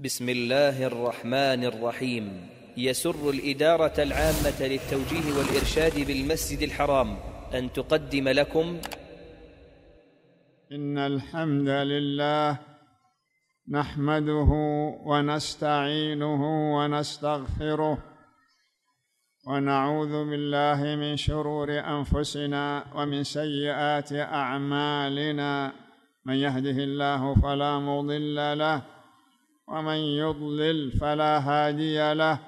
بسم الله الرحمن الرحيم يسر الإدارة العامة للتوجيه والإرشاد بالمسجد الحرام أن تقدم لكم إن الحمد لله نحمده ونستعينه ونستغفره ونعوذ بالله من شرور أنفسنا ومن سيئات أعمالنا من يهده الله فلا مضل له ومن يضلل فلا هادي له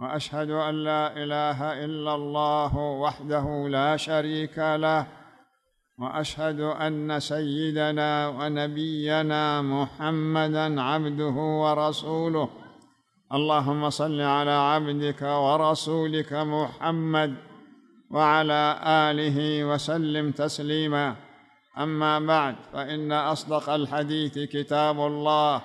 واشهد ان لا اله الا الله وحده لا شريك له واشهد ان سيدنا ونبينا محمدا عبده ورسوله اللهم صل على عبدك ورسولك محمد وعلى اله وسلم تسليما اما بعد فان اصدق الحديث كتاب الله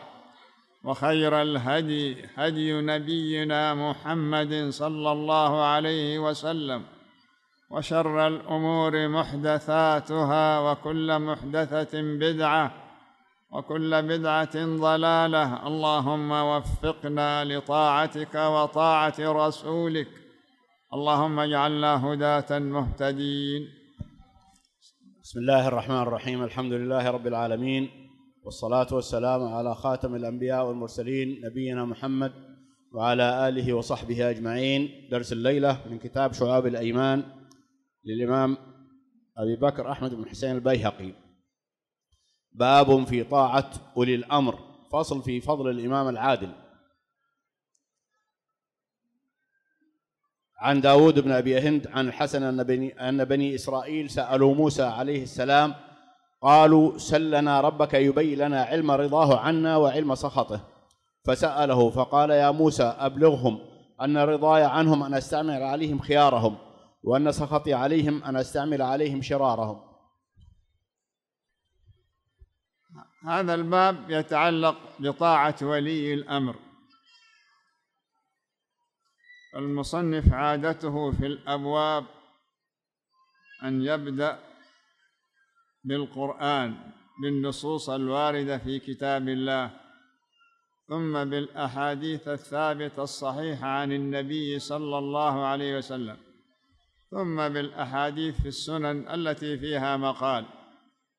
وخير الهدي هدي نبينا محمد صلى الله عليه وسلم وشر الامور محدثاتها وكل محدثه بدعه وكل بدعه ضلاله اللهم وفقنا لطاعتك وطاعه رسولك اللهم اجعلنا هداه مهتدين بسم الله الرحمن الرحيم الحمد لله رب العالمين والصلاة والسلام على خاتم الأنبياء والمرسلين نبينا محمد وعلى آله وصحبه أجمعين درس الليلة من كتاب شعاب الأيمان للإمام أبي بكر أحمد بن حسين البيهقي باب في طاعة أولي الأمر فصل في فضل الإمام العادل عن داود بن أبي هند عن الحسن أن بني, أن بني إسرائيل سألوا موسى عليه السلام قالوا سل لنا ربك يبين لنا علم رضاه عنا وعلم سخطه فسأله فقال يا موسى أبلغهم أن رضاي عنهم أن أستعمل عليهم خيارهم وأن سخطي عليهم أن أستعمل عليهم شرارهم هذا الباب يتعلق بطاعة ولي الأمر المصنف عادته في الأبواب أن يبدأ بالقران بالنصوص الوارده في كتاب الله ثم بالاحاديث الثابته الصحيحه عن النبي صلى الله عليه وسلم ثم بالاحاديث في السنن التي فيها مقال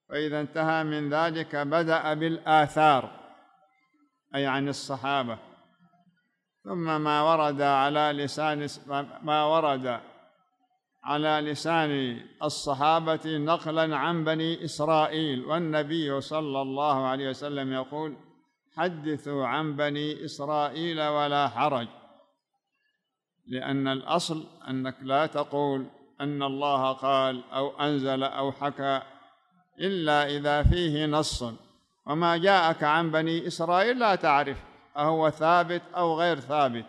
فاذا انتهى من ذلك بدا بالاثار اي عن الصحابه ثم ما ورد على لسان ما ورد على لسان الصحابة نقلا عن بني إسرائيل والنبي صلى الله عليه وسلم يقول حدثوا عن بني إسرائيل ولا حرج لأن الأصل أنك لا تقول أن الله قال أو أنزل أو حكى إلا إذا فيه نص وما جاءك عن بني إسرائيل لا تعرف أهو ثابت أو غير ثابت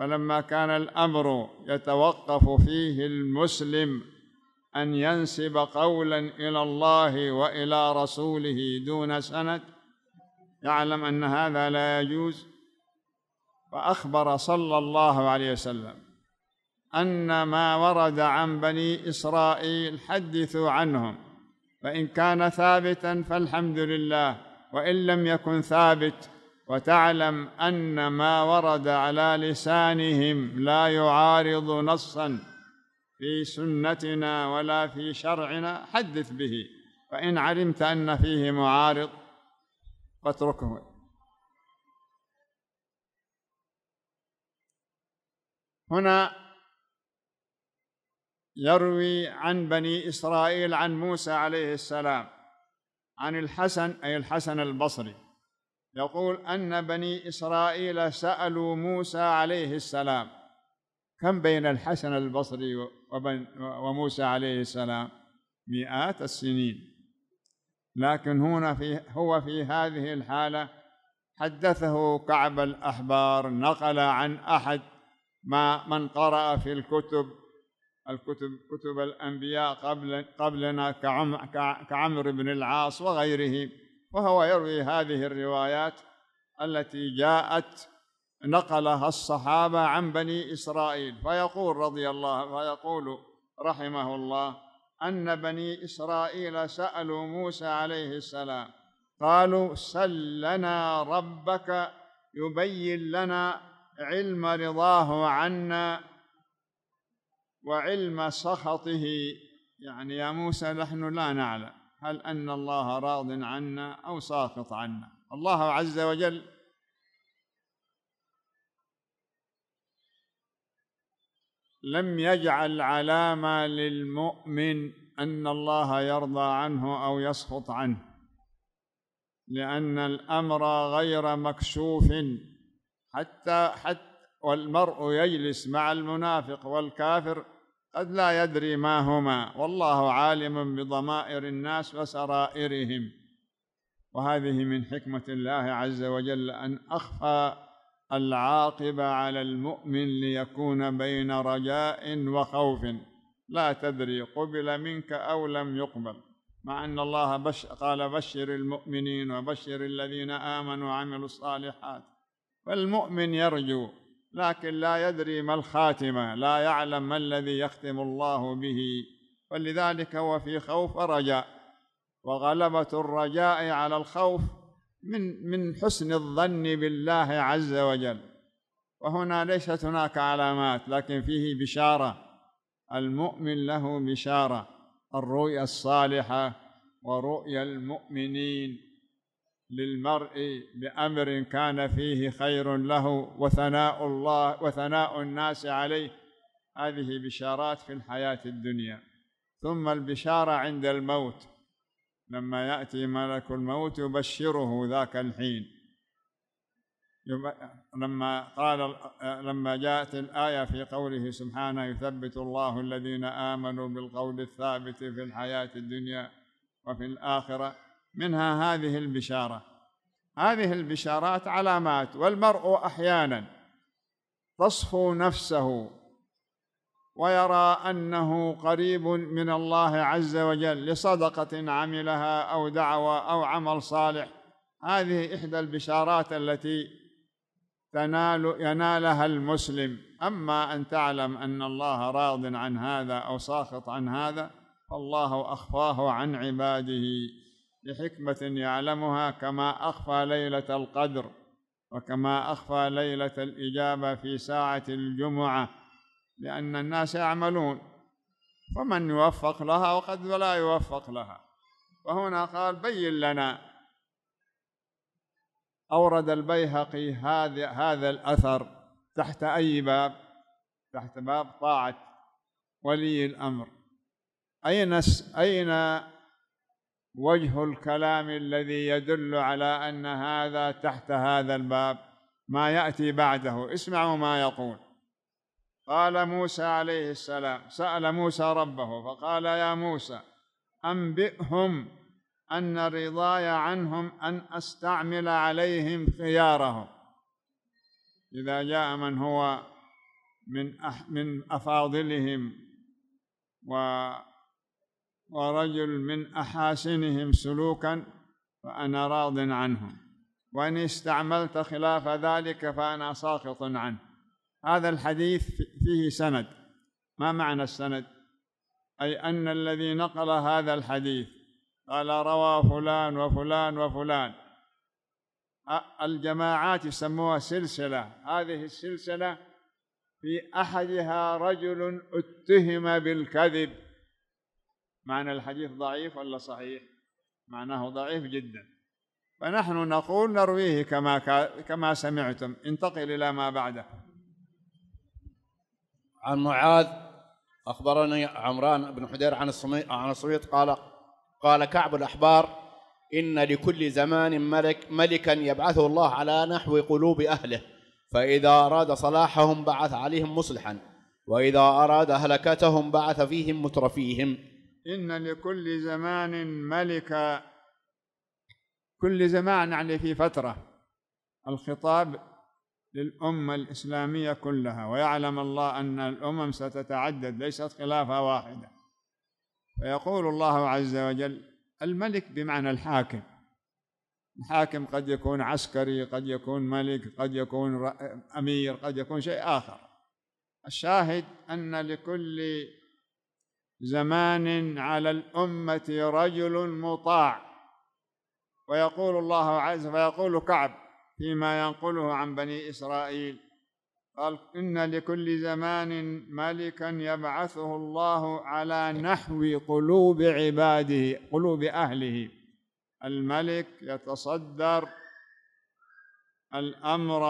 فلما كان الأمر يتوقف فيه المسلم أن ينسب قولا إلى الله وإلى رسوله دون سند يعلم أن هذا لا يجوز فأخبر صلى الله عليه وسلم أن ما ورد عن بني إسرائيل حدثوا عنهم فإن كان ثابتا فالحمد لله وإن لم يكن ثابت وتعلم ان ما ورد على لسانهم لا يعارض نصا في سنتنا ولا في شرعنا حدث به فان علمت ان فيه معارض فاتركه هنا يروي عن بني اسرائيل عن موسى عليه السلام عن الحسن اي الحسن البصري يقول أن بني إسرائيل سألوا موسى عليه السلام كم بين الحسن البصري وموسى عليه السلام مئات السنين لكن هنا في هو في هذه الحالة حدثه كعب الأحبار نقل عن أحد ما من قرأ في الكتب الكتب كتب الأنبياء قبل قبلنا كعمر بن العاص وغيره وهو يروي هذه الروايات التي جاءت نقلها الصحابة عن بني إسرائيل فيقول رضي الله فيقول رحمه الله أن بني إسرائيل سألوا موسى عليه السلام قالوا سل لنا ربك يبين لنا علم رضاه عنا وعلم سخطه يعني يا موسى نحن لا نعلم هل أن الله راض عنا أو ساخط عنا الله عز وجل لم يجعل علامة للمؤمن أن الله يرضى عنه أو يسخط عنه لأن الأمر غير مكشوف حتى حتى والمرء يجلس مع المنافق والكافر قد لا يدري ما هما والله عالم بضمائر الناس وسرائرهم وهذه من حكمة الله عز وجل أن أخفى العاقبة على المؤمن ليكون بين رجاء وخوف لا تدري قبل منك أو لم يقبل مع أن الله بش قال بشر المؤمنين وبشر الذين آمنوا وعملوا الصالحات فالمؤمن يرجو لكن لا يدري ما الخاتمة لا يعلم ما الذي يختم الله به ولذلك هو في خوف رجاء وغلبة الرجاء على الخوف من من حسن الظن بالله عز وجل وهنا ليست هناك علامات لكن فيه بشارة المؤمن له بشارة الرؤيا الصالحة ورؤيا المؤمنين للمرء بأمر كان فيه خير له وثناء الله وثناء الناس عليه هذه بشارات في الحياة الدنيا ثم البشارة عند الموت لما يأتي ملك الموت يبشره ذاك الحين لما قال لما جاءت الآية في قوله سبحانه يثبت الله الذين آمنوا بالقول الثابت في الحياة الدنيا وفي الآخرة منها هذه البشارة هذه البشارات علامات والمرء أحيانا تصفو نفسه ويرى أنه قريب من الله عز وجل لصدقة عملها أو دعوة أو عمل صالح هذه إحدى البشارات التي تنال ينالها المسلم أما أن تعلم أن الله راض عن هذا أو ساخط عن هذا فالله أخفاه عن عباده لحكمة يعلمها كما أخفى ليلة القدر وكما أخفى ليلة الإجابة في ساعة الجمعة لأن الناس يعملون فمن يوفق لها وقد لا يوفق لها وهنا قال بين لنا أورد البيهقي هذا هذا الأثر تحت أي باب تحت باب طاعة ولي الأمر أين أين وجه الكلام الذي يدل على أن هذا تحت هذا الباب ما يأتي بعده اسمعوا ما يقول قال موسى عليه السلام سأل موسى ربه فقال يا موسى أنبئهم أن رضاي عنهم أن أستعمل عليهم خيارهم إذا جاء من هو من من أفاضلهم و ورجل من أحاسنهم سلوكا فأنا راض عنهم وإن استعملت خلاف ذلك فأنا ساخط عنه هذا الحديث فيه سند ما معنى السند أي أن الذي نقل هذا الحديث قال روى فلان وفلان وفلان الجماعات يسموها سلسلة هذه السلسلة في أحدها رجل اتهم بالكذب معنى الحديث ضعيف ولا صحيح معناه ضعيف جدا فنحن نقول نرويه كما كما سمعتم انتقل الى ما بعده عن معاذ اخبرني عمران بن حدير عن الصميت عن الصميت قال قال كعب الاحبار ان لكل زمان ملك ملكا يبعثه الله على نحو قلوب اهله فاذا اراد صلاحهم بعث عليهم مصلحا واذا اراد هلكتهم بعث فيهم مترفيهم إن لكل زمان ملكا كل زمان يعني في فترة الخطاب للأمة الإسلامية كلها ويعلم الله أن الأمم ستتعدد ليست خلافة واحدة فيقول الله عز وجل الملك بمعنى الحاكم الحاكم قد يكون عسكري قد يكون ملك قد يكون أمير قد يكون شيء آخر الشاهد أن لكل زمان على الأمة رجل مطاع ويقول الله عز ويقول كعب فيما ينقله عن بني إسرائيل قال إن لكل زمان ملكا يبعثه الله على نحو قلوب عباده قلوب أهله الملك يتصدر الأمر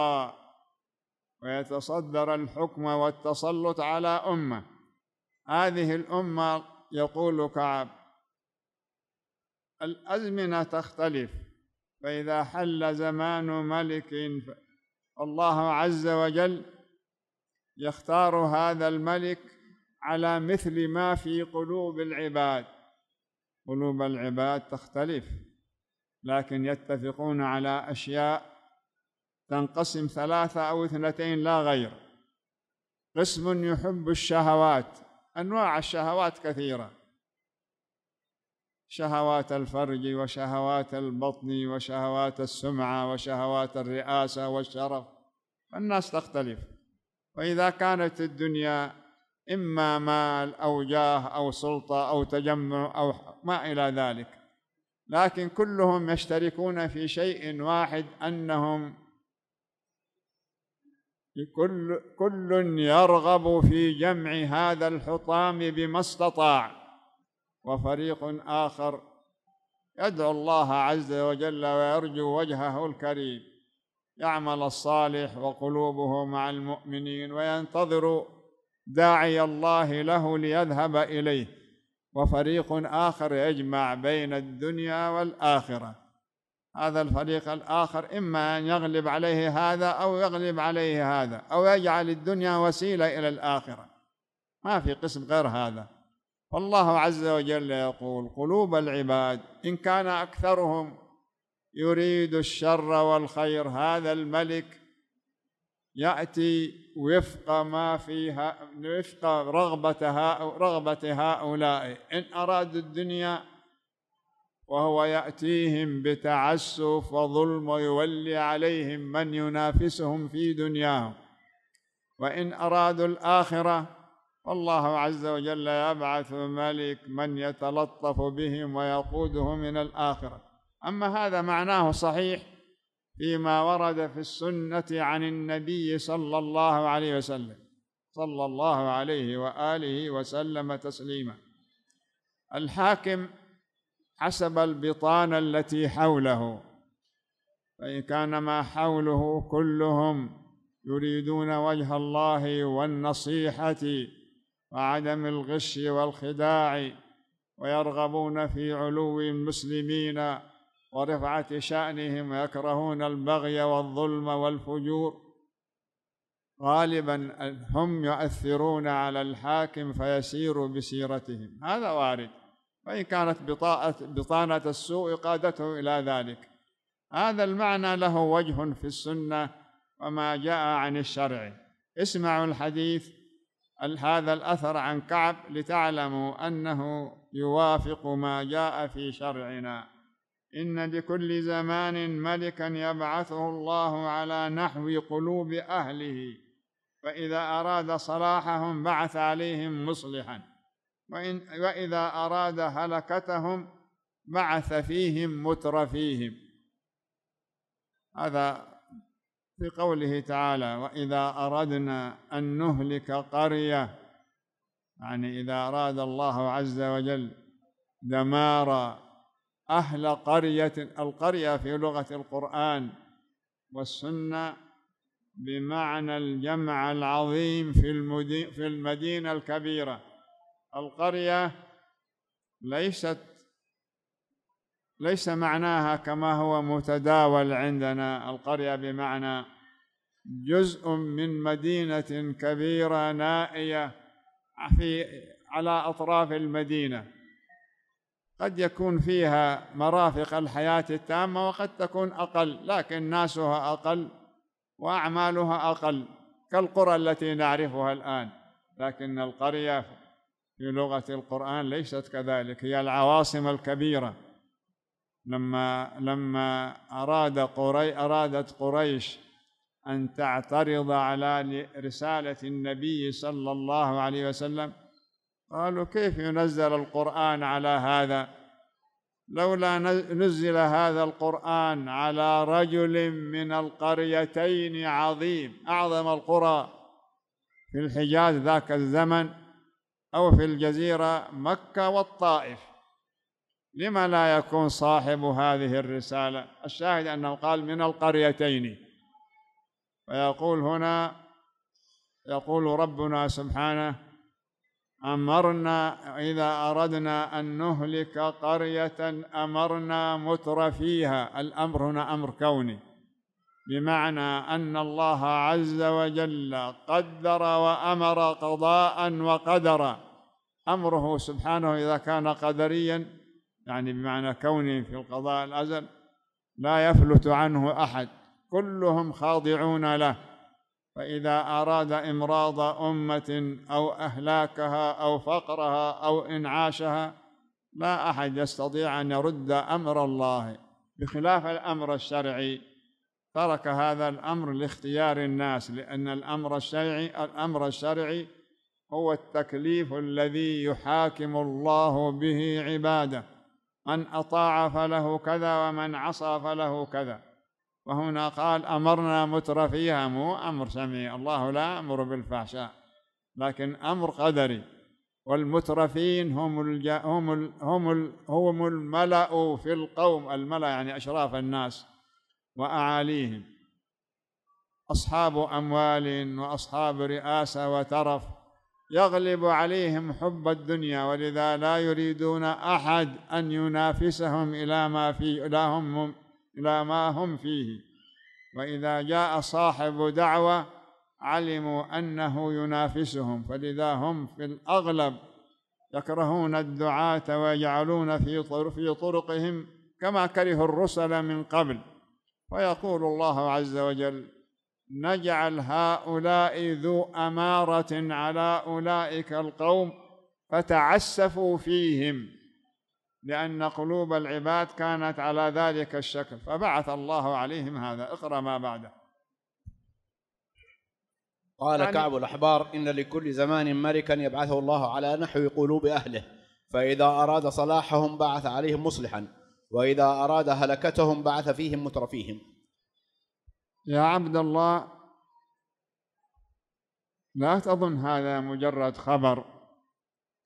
ويتصدر الحكم والتسلط على أمه هذه الأمة يقول كعب الأزمنة تختلف فإذا حل زمان ملك الله عز وجل يختار هذا الملك على مثل ما في قلوب العباد قلوب العباد تختلف لكن يتفقون على أشياء تنقسم ثلاثة أو اثنتين لا غير قسم يحب الشهوات أنواع الشهوات كثيرة شهوات الفرج وشهوات البطن وشهوات السمعة وشهوات الرئاسة والشرف الناس تختلف وإذا كانت الدنيا إما مال أو جاه أو سلطة أو تجمع أو ما إلى ذلك لكن كلهم يشتركون في شيء واحد أنهم كل كل يرغب في جمع هذا الحطام بما استطاع وفريق آخر يدعو الله عز وجل ويرجو وجهه الكريم يعمل الصالح وقلوبه مع المؤمنين وينتظر داعي الله له ليذهب إليه وفريق آخر يجمع بين الدنيا والآخرة هذا الفريق الآخر إما أن يغلب عليه هذا أو يغلب عليه هذا أو يجعل الدنيا وسيلة إلى الآخرة ما في قسم غير هذا والله عز وجل يقول قلوب العباد إن كان أكثرهم يريد الشر والخير هذا الملك يأتي وفق ما فيها وفق رغبة رغبة هؤلاء إن أرادوا الدنيا وهو يأتيهم بتعسف وظلم ويولي عليهم من ينافسهم في دنياهم وإن أرادوا الآخرة والله عز وجل يبعث ملك من يتلطف بهم ويقوده إلى الآخرة أما هذا معناه صحيح فيما ورد في السنة عن النبي صلى الله عليه وسلم صلى الله عليه وآله وسلم تسليما الحاكم حسب البطانة التي حوله فإن كان ما حوله كلهم يريدون وجه الله والنصيحة وعدم الغش والخداع ويرغبون في علو المسلمين ورفعة شأنهم ويكرهون البغي والظلم والفجور غالبا هم يؤثرون على الحاكم فيسير بسيرتهم هذا وارد وإن كانت بطانة السوء قادته إلى ذلك هذا المعنى له وجه في السنة وما جاء عن الشرع اسمعوا الحديث هذا الأثر عن كعب لتعلموا أنه يوافق ما جاء في شرعنا إن لكل زمان ملكا يبعثه الله على نحو قلوب أهله فإذا أراد صلاحهم بعث عليهم مصلحاً وإن وإذا أراد هلكتهم بعث فيهم مترفيهم هذا في قوله تعالى وإذا أردنا أن نهلك قرية يعني إذا أراد الله عز وجل دمار أهل قرية القرية في لغة القرآن والسنة بمعنى الجمع العظيم في المدينة الكبيرة القرية ليست ليس معناها كما هو متداول عندنا القرية بمعنى جزء من مدينة كبيرة نائية في على أطراف المدينة قد يكون فيها مرافق الحياة التامة وقد تكون أقل لكن ناسها أقل وأعمالها أقل كالقرى التي نعرفها الآن لكن القرية في لغة القرآن ليست كذلك هي العواصم الكبيرة لما لما أراد قري أرادت قريش أن تعترض على رسالة النبي صلى الله عليه وسلم قالوا كيف ينزل القرآن على هذا لولا نزل هذا القرآن على رجل من القريتين عظيم أعظم القرى في الحجاز ذاك الزمن أو في الجزيرة مكة والطائف لما لا يكون صاحب هذه الرسالة الشاهد أنه قال من القريتين ويقول هنا يقول ربنا سبحانه أمرنا إذا أردنا أن نهلك قرية أمرنا متر فيها الأمر هنا أمر كوني بمعنى ان الله عز وجل قدر وامر قضاء وقدرا امره سبحانه اذا كان قدريا يعني بمعنى كونه في القضاء الازل لا يفلت عنه احد كلهم خاضعون له فاذا اراد امراض امه او اهلاكها او فقرها او انعاشها لا احد يستطيع ان يرد امر الله بخلاف الامر الشرعي ترك هذا الأمر لاختيار الناس لأن الأمر الشرعي الأمر الشرعي هو التكليف الذي يحاكم الله به عباده من أطاع فله كذا ومن عصى فله كذا وهنا قال أمرنا مترفيها مو أمر سمي الله لا أمر بالفحشاء لكن أمر قدري والمترفين هم الج... هم ال... هم ال... هم الملأ في القوم الملأ يعني أشراف الناس وأعاليهم أصحاب أموال وأصحاب رئاسة وترف يغلب عليهم حب الدنيا ولذا لا يريدون أحد أن ينافسهم إلى ما في إلى هم إلى ما هم فيه وإذا جاء صاحب دعوة علموا أنه ينافسهم فلذا هم في الأغلب يكرهون الدعاة ويجعلون في طرقهم كما كرهوا الرسل من قبل فيقول الله عز وجل نجعل هؤلاء ذو أمارة على أولئك القوم فتعسفوا فيهم لأن قلوب العباد كانت على ذلك الشكل فبعث الله عليهم هذا اقرأ ما بعده قال يعني كعب الأحبار إن لكل زمان ملكا يبعثه الله على نحو قلوب أهله فإذا أراد صلاحهم بعث عليهم مصلحا وإذا أراد هلكتهم بعث فيهم مترفيهم يا عبد الله لا تظن هذا مجرد خبر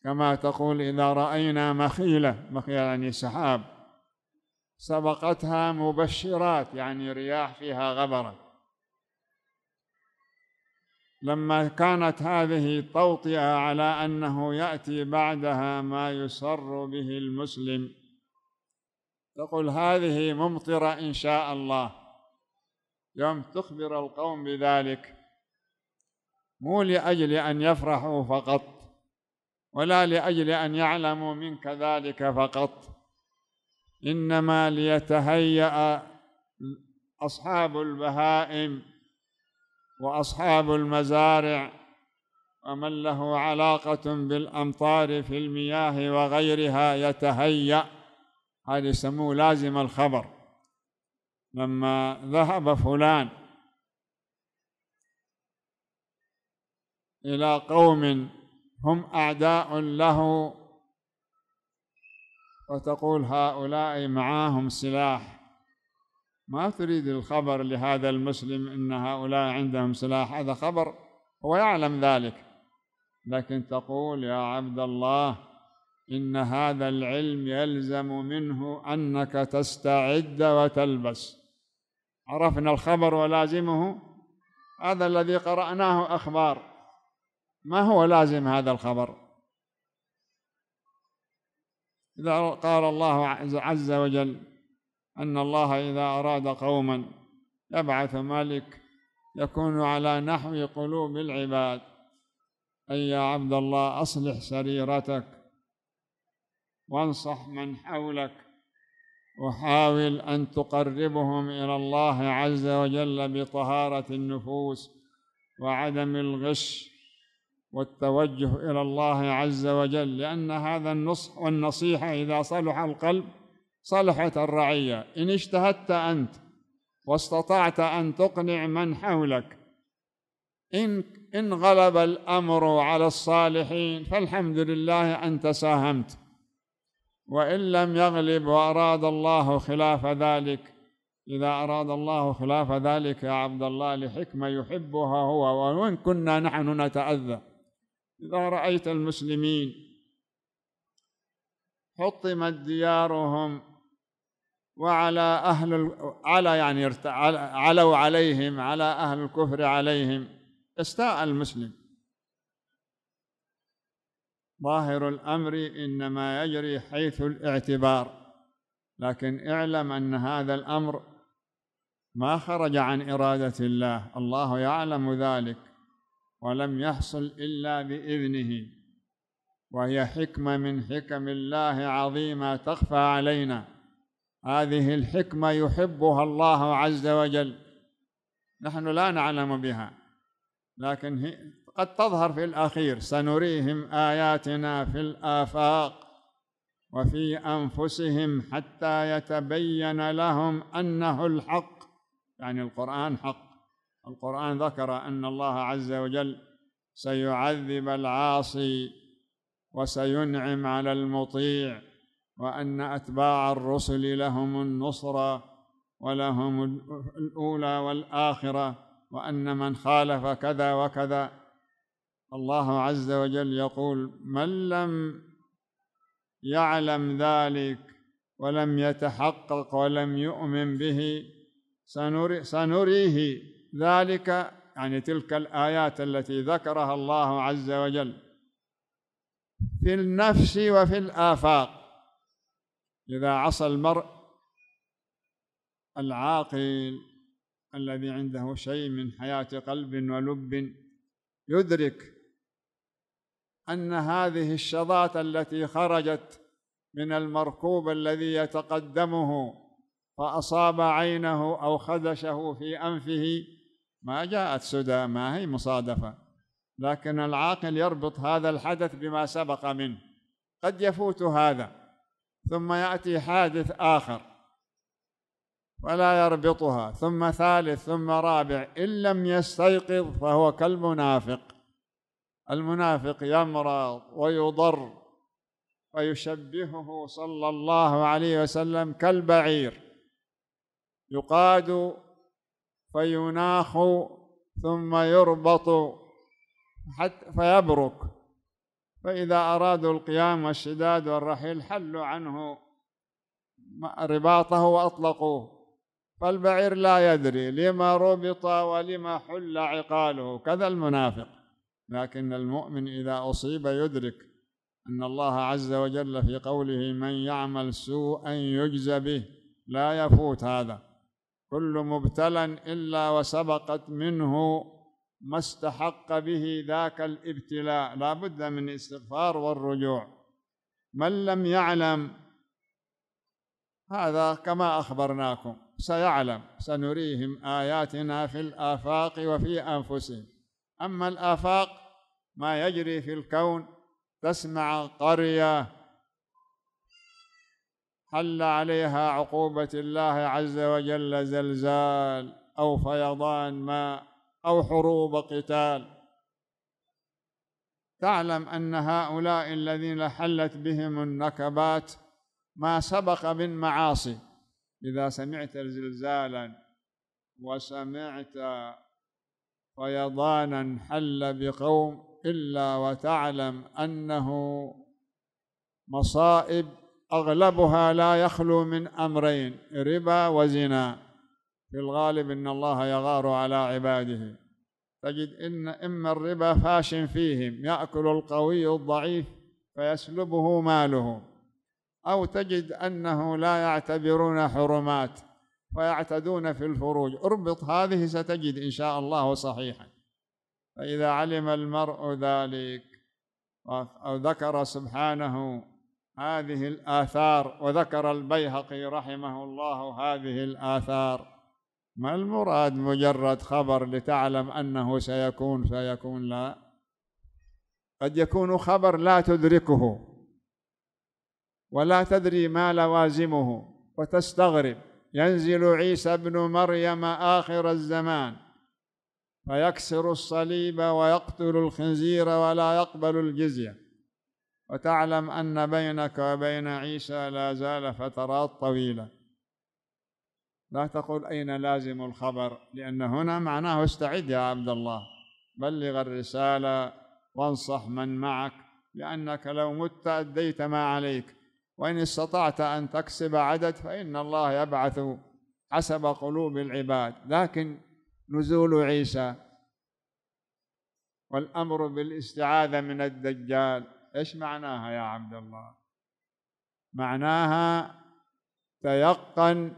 كما تقول إذا رأينا مخيلة مخيلة يعني سحاب سبقتها مبشرات يعني رياح فيها غبره لما كانت هذه توطئه على انه ياتي بعدها ما يسر به المسلم تقول هذه ممطرة إن شاء الله يوم تخبر القوم بذلك مو لأجل أن يفرحوا فقط ولا لأجل أن يعلموا منك ذلك فقط إنما ليتهيأ أصحاب البهائم وأصحاب المزارع ومن له علاقة بالأمطار في المياه وغيرها يتهيأ هذا يسموه لازم الخبر لما ذهب فلان إلى قوم هم أعداء له وتقول هؤلاء معاهم سلاح ما تريد الخبر لهذا المسلم ان هؤلاء عندهم سلاح هذا خبر هو يعلم ذلك لكن تقول يا عبد الله إن هذا العلم يلزم منه أنك تستعد وتلبس عرفنا الخبر ولازمه هذا الذي قرأناه أخبار ما هو لازم هذا الخبر إذا قال الله عز وجل أن الله إذا أراد قوما يبعث ملك يكون على نحو قلوب العباد أي يا عبد الله أصلح سريرتك وانصح من حولك وحاول أن تقربهم إلى الله عز وجل بطهارة النفوس وعدم الغش والتوجه إلى الله عز وجل لأن هذا النصح والنصيحة إذا صلح القلب صلحت الرعية إن اجتهدت أنت واستطعت أن تقنع من حولك إن إن غلب الأمر على الصالحين فالحمد لله أنت ساهمت وإن لم يغلب وأراد الله خلاف ذلك إذا أراد الله خلاف ذلك يا عبد الله لحكمة يحبها هو وإن كنا نحن نتأذى إذا رأيت المسلمين حطمت ديارهم وعلى أهل على يعني علوا عليهم على أهل الكفر عليهم استاء المسلم ظاهر الأمر إنما يجري حيث الاعتبار لكن اعلم أن هذا الأمر ما خرج عن إرادة الله الله يعلم ذلك ولم يحصل إلا بإذنه وهي حكمة من حكم الله عظيمة تخفى علينا هذه الحكمة يحبها الله عز وجل نحن لا نعلم بها لكن قد تظهر في الأخير سنريهم آياتنا في الآفاق وفي أنفسهم حتى يتبين لهم أنه الحق يعني القرآن حق القرآن ذكر أن الله عز وجل سيعذب العاصي وسينعم على المطيع وأن أتباع الرسل لهم النصرة ولهم الأولى والآخرة وأن من خالف كذا وكذا الله عز وجل يقول من لم يعلم ذلك ولم يتحقق ولم يؤمن به سنري سنريه ذلك يعني تلك الآيات التي ذكرها الله عز وجل في النفس وفي الآفاق إذا عصى المرء العاقل الذي عنده شيء من حياة قلب ولب يدرك أن هذه الشظات التي خرجت من المركوب الذي يتقدمه فأصاب عينه أو خدشه في أنفه ما جاءت سدى ما هي مصادفة لكن العاقل يربط هذا الحدث بما سبق منه قد يفوت هذا ثم يأتي حادث آخر ولا يربطها ثم ثالث ثم رابع إن لم يستيقظ فهو كالمنافق المنافق يمرض ويضر فيشبهه صلى الله عليه وسلم كالبعير يقاد فيناخ ثم يربط حتى فيبرك فإذا أرادوا القيام والشداد والرحيل حلوا عنه رباطه وأطلقوه فالبعير لا يدري لما ربط ولما حل عقاله كذا المنافق لكن المؤمن إذا أصيب يدرك أن الله عز وجل في قوله من يعمل سوءا يجز به لا يفوت هذا كل مبتلى إلا وسبقت منه ما استحق به ذاك الابتلاء لا بد من استغفار والرجوع من لم يعلم هذا كما أخبرناكم سيعلم سنريهم آياتنا في الآفاق وفي أنفسهم أما الآفاق ما يجري في الكون تسمع قرية حل عليها عقوبة الله عز وجل زلزال أو فيضان ماء أو حروب قتال تعلم أن هؤلاء الذين حلت بهم النكبات ما سبق من معاصي إذا سمعت زلزالا وسمعت فيضانا حل بقوم إلا وتعلم أنه مصائب أغلبها لا يخلو من أمرين ربا وزنا في الغالب أن الله يغار على عباده تجد إن إما الربا فاش فيهم يأكل القوي الضعيف فيسلبه ماله أو تجد أنه لا يعتبرون حرمات ويعتدون في الفروج اربط هذه ستجد إن شاء الله صحيحا فإذا علم المرء ذلك أو ذكر سبحانه هذه الآثار وذكر البيهقي رحمه الله هذه الآثار ما المراد مجرد خبر لتعلم أنه سيكون فيكون لا قد يكون خبر لا تدركه ولا تدري ما لوازمه وتستغرب ينزل عيسى ابن مريم آخر الزمان فيكسر الصليب ويقتل الخنزير ولا يقبل الجزية وتعلم أن بينك وبين عيسى لا زال فترات طويلة لا تقل أين لازم الخبر لأن هنا معناه استعد يا عبد الله بلغ الرسالة وانصح من معك لأنك لو مت أديت ما عليك وإن استطعت أن تكسب عدد فإن الله يبعث حسب قلوب العباد لكن نزول عيسى والأمر بالاستعاذة من الدجال إيش معناها يا عبد الله معناها تيقن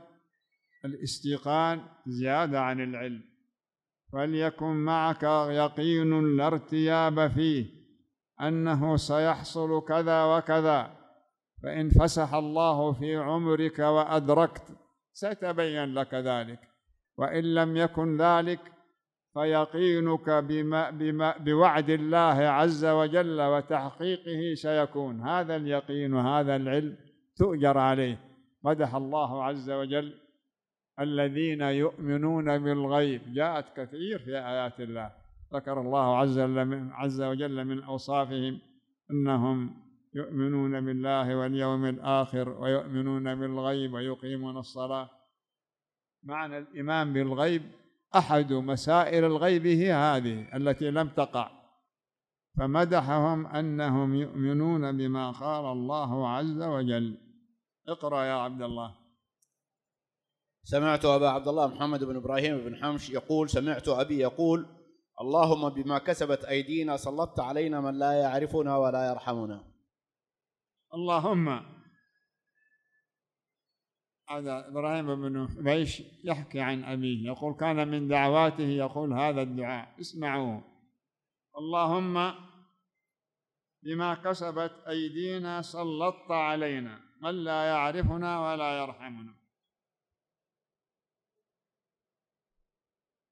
الاستيقان زيادة عن العلم فليكن معك يقين لا ارتياب فيه أنه سيحصل كذا وكذا فإن فسح الله في عمرك وأدركت سيتبين لك ذلك وإن لم يكن ذلك فيقينك بما بما بوعد الله عز وجل وتحقيقه سيكون هذا اليقين وهذا العلم تؤجر عليه مدح الله عز وجل الذين يؤمنون بالغيب جاءت كثير في آيات الله ذكر الله عز وجل من أوصافهم أنهم يؤمنون بالله واليوم الآخر ويؤمنون بالغيب ويقيمون الصلاة معنى الإيمان بالغيب أحد مسائل الغيب هي هذه التي لم تقع فمدحهم أنهم يؤمنون بما قال الله عز وجل اقرأ يا عبد الله سمعت أبا عبد الله محمد بن إبراهيم بن حمش يقول سمعت أبي يقول اللهم بما كسبت أيدينا سلطت علينا من لا يعرفنا ولا يرحمنا اللهم هذا إبراهيم بن بيش يحكي عن أبيه يقول كان من دعواته يقول هذا الدعاء اسمعوه اللهم بما كسبت أيدينا سلطت علينا من لا يعرفنا ولا يرحمنا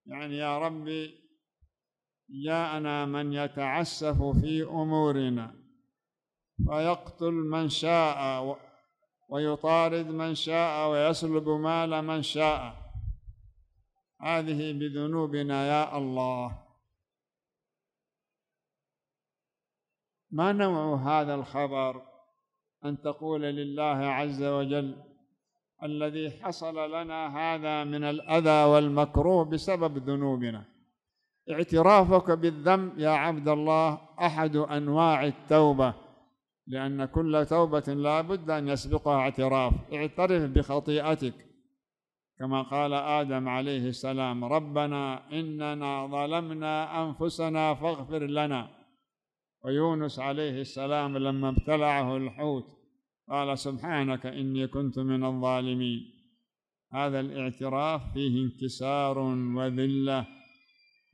يعني يا ربي جاءنا من يتعسف في أمورنا ويقتل من شاء ويطارد من شاء ويسلب مال من شاء هذه بذنوبنا يا الله ما نوع هذا الخبر أن تقول لله عز وجل الذي حصل لنا هذا من الأذى والمكروه بسبب ذنوبنا اعترافك بالذنب يا عبد الله أحد أنواع التوبة لأن كل توبة لا بد أن يسبقها اعتراف اعترف بخطيئتك كما قال آدم عليه السلام ربنا إننا ظلمنا أنفسنا فاغفر لنا ويونس عليه السلام لما ابتلعه الحوت قال سبحانك إني كنت من الظالمين هذا الاعتراف فيه انكسار وذله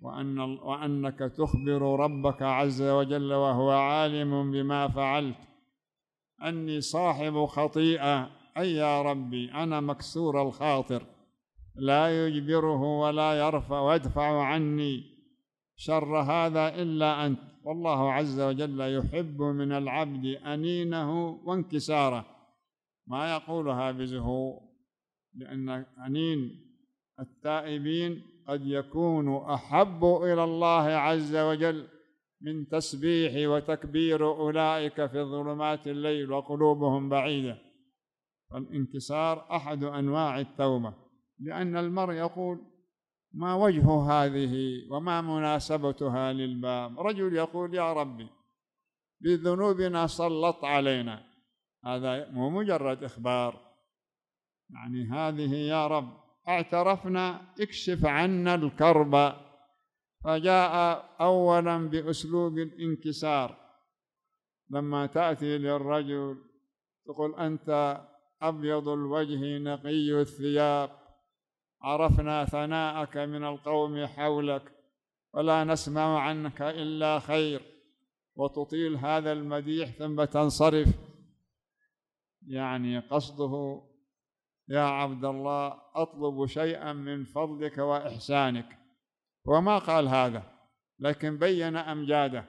وأن وأنك تخبر ربك عز وجل وهو عالم بما فعلت أني صاحب خطيئة أي يا ربي أنا مكسور الخاطر لا يجبره ولا يرفع ويدفع عني شر هذا إلا أنت والله عز وجل يحب من العبد أنينه وانكساره ما يقولها بزهو لأن أنين التائبين قد يكون احب الى الله عز وجل من تسبيح وتكبير اولئك في ظلمات الليل وقلوبهم بعيده فالانكسار احد انواع التوبه لان المرء يقول ما وجه هذه وما مناسبتها للباب رجل يقول يا ربي بذنوبنا سلط علينا هذا مو مجرد اخبار يعني هذه يا رب اعترفنا اكشف عنا الكرب فجاء اولا باسلوب الانكسار لما تاتي للرجل تقول انت ابيض الوجه نقي الثياب عرفنا ثناءك من القوم حولك ولا نسمع عنك الا خير وتطيل هذا المديح ثم تنصرف يعني قصده يا عبد الله أطلب شيئا من فضلك وإحسانك وما قال هذا لكن بين أمجاده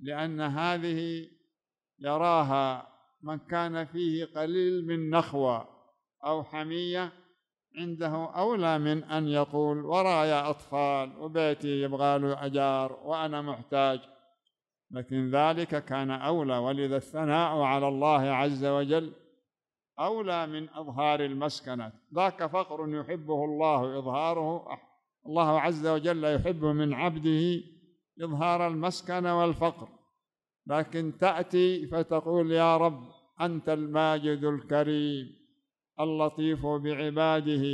لأن هذه يراها من كان فيه قليل من نخوة أو حمية عنده أولى من أن يقول ورايا أطفال وبيتي يبغى له أجار وأنا محتاج لكن ذلك كان أولى ولذا الثناء على الله عز وجل أولى من إظهار المسكنة ذاك فقر يحبه الله إظهاره الله عز وجل يحب من عبده إظهار المسكنة والفقر لكن تأتي فتقول يا رب أنت الماجد الكريم اللطيف بعباده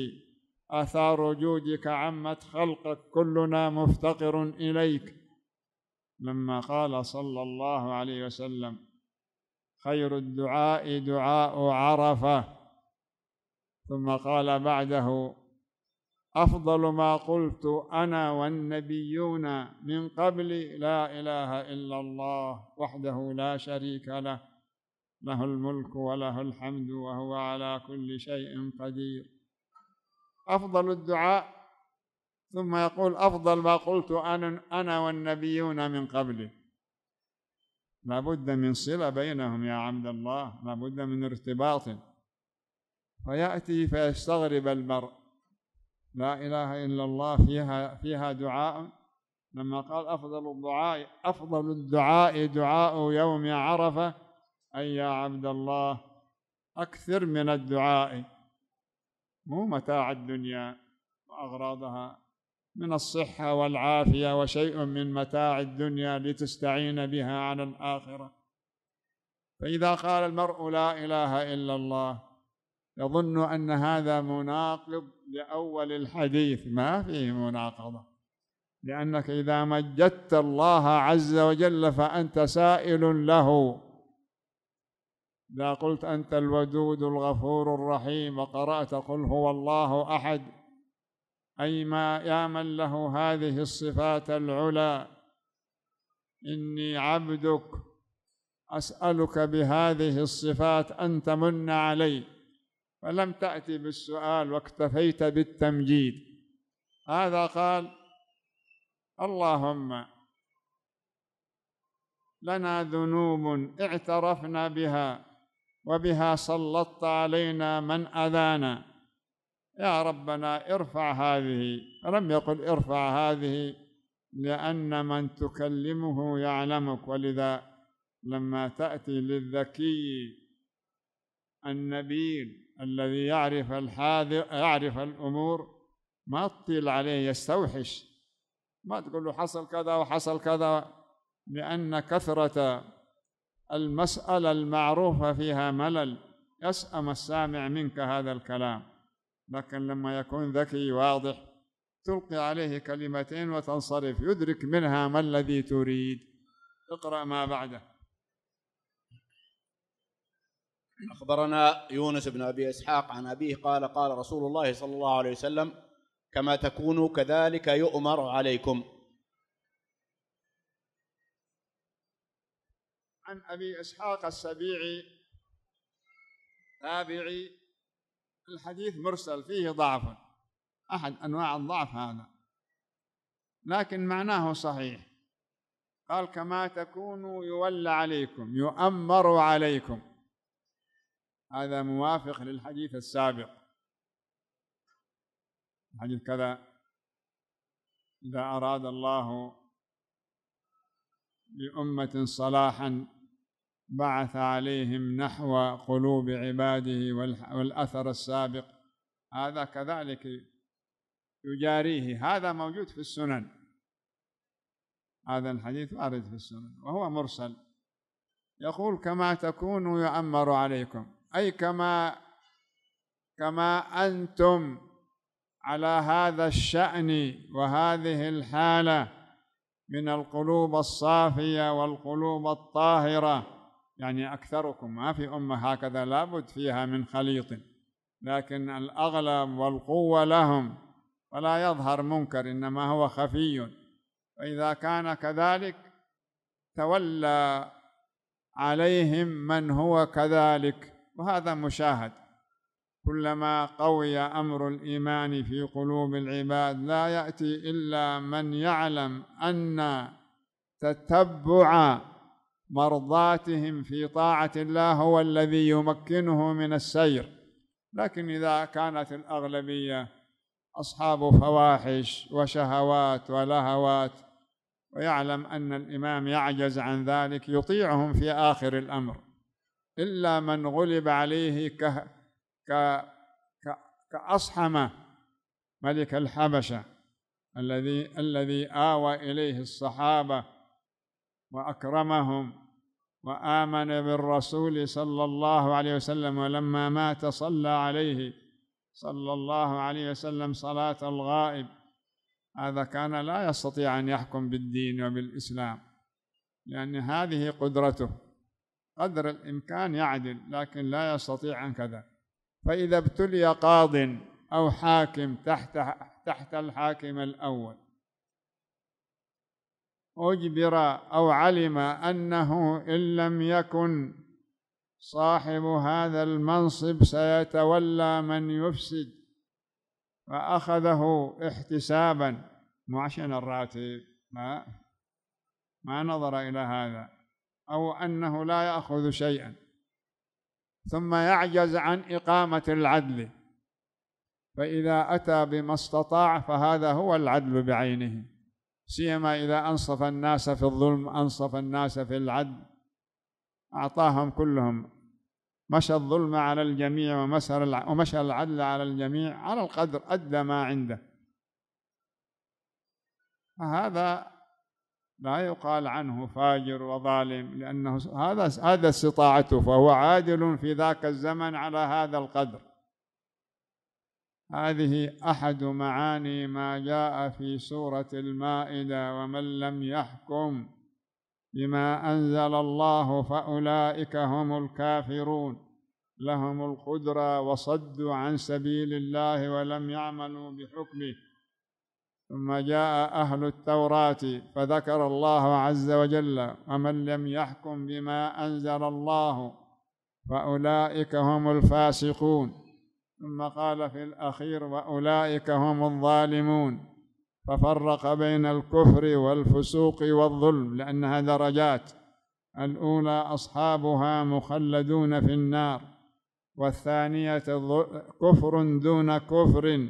آثار جودك عمت خلقك كلنا مفتقر إليك لما قال صلى الله عليه وسلم خير الدعاء دعاء عرفه ثم قال بعده افضل ما قلت انا والنبيون من قبل لا اله الا الله وحده لا شريك له له الملك وله الحمد وهو على كل شيء قدير افضل الدعاء ثم يقول افضل ما قلت انا انا والنبيون من قبلي لابد من صلة بينهم يا عبد الله لابد من ارتباط فيأتي فيستغرب المرء لا إله إلا الله فيها فيها دعاء لما قال أفضل الدعاء أفضل الدعاء دعاء يوم عرفة أي يا عبد الله أكثر من الدعاء مو متاع الدنيا وأغراضها من الصحة والعافية وشيء من متاع الدنيا لتستعين بها على الآخرة فإذا قال المرء لا إله إلا الله يظن أن هذا مناقض لأول الحديث ما فيه مناقضة لأنك إذا مجدت الله عز وجل فأنت سائل له إذا قلت أنت الودود الغفور الرحيم وقرأت قل هو الله أحد أي ما يا من له هذه الصفات العلى إني عبدك أسألك بهذه الصفات أن تمن علي فلم تأتي بالسؤال واكتفيت بالتمجيد هذا قال اللهم لنا ذنوب اعترفنا بها وبها سلطت علينا من أذانا يا ربنا ارفع هذه لم يقل ارفع هذه لأن من تكلمه يعلمك ولذا لما تأتي للذكي النبيل الذي يعرف الحاذر يعرف الأمور ما تطيل عليه يستوحش ما تقول له حصل كذا وحصل كذا لأن كثرة المسألة المعروفة فيها ملل يسأم السامع منك هذا الكلام لكن لما يكون ذكي واضح تلقي عليه كلمتين وتنصرف يدرك منها ما الذي تريد اقرأ ما بعده أخبرنا يونس بن أبي إسحاق عن أبيه قال قال رسول الله صلى الله عليه وسلم كما تكونوا كذلك يؤمر عليكم عن أبي إسحاق السبيعي تابعي الحديث مرسل فيه ضعف أحد أنواع الضعف هذا لكن معناه صحيح قال كما تكونوا يولى عليكم يؤمر عليكم هذا موافق للحديث السابق حديث كذا إذا أراد الله لأمة صلاحا بعث عليهم نحو قلوب عباده والأثر السابق هذا كذلك يجاريه هذا موجود في السنن هذا الحديث وارد في السنن وهو مرسل يقول كما تكونوا يؤمر عليكم أي كما كما أنتم على هذا الشأن وهذه الحالة من القلوب الصافية والقلوب الطاهرة يعني أكثركم ما في أمة هكذا لابد فيها من خليط لكن الأغلب والقوة لهم ولا يظهر منكر إنما هو خفي فإذا كان كذلك تولى عليهم من هو كذلك وهذا مشاهد كلما قوي أمر الإيمان في قلوب العباد لا يأتي إلا من يعلم أن تتبع مرضاتهم في طاعة الله هو الذي يمكنه من السير لكن إذا كانت الأغلبية أصحاب فواحش وشهوات ولهوات ويعلم أن الإمام يعجز عن ذلك يطيعهم في آخر الأمر إلا من غلب عليه ك... ك... ك... كأصحمة ملك الحبشة الذي الذي آوى إليه الصحابة وأكرمهم وامن بالرسول صلى الله عليه وسلم ولما مات صلى عليه صلى الله عليه وسلم صلاه الغائب هذا كان لا يستطيع ان يحكم بالدين وبالاسلام لان هذه قدرته قدر الامكان يعدل لكن لا يستطيع ان كذا فاذا ابتلي قاض او حاكم تحت تحت الحاكم الاول أجبر أو علم أنه إن لم يكن صاحب هذا المنصب سيتولى من يفسد فأخذه احتسابا مو عشان الراتب ما ما نظر إلى هذا أو أنه لا يأخذ شيئا ثم يعجز عن إقامة العدل فإذا أتى بما استطاع فهذا هو العدل بعينه سيما إذا أنصف الناس في الظلم أنصف الناس في العدل أعطاهم كلهم مشى الظلم على الجميع ومشى العدل على الجميع على القدر أدى ما عنده فهذا لا يقال عنه فاجر وظالم لأنه هذا هذا استطاعته فهو عادل في ذاك الزمن على هذا القدر هذه أحد معاني ما جاء في سورة المائدة ومن لم يحكم بما أنزل الله فأولئك هم الكافرون لهم القدرة وصدوا عن سبيل الله ولم يعملوا بحكمه ثم جاء أهل التوراة فذكر الله عز وجل ومن لم يحكم بما أنزل الله فأولئك هم الفاسقون ثم قال في الأخير وأولئك هم الظالمون ففرق بين الكفر والفسوق والظلم لأنها درجات الأولى أصحابها مخلدون في النار والثانية كفر دون كفر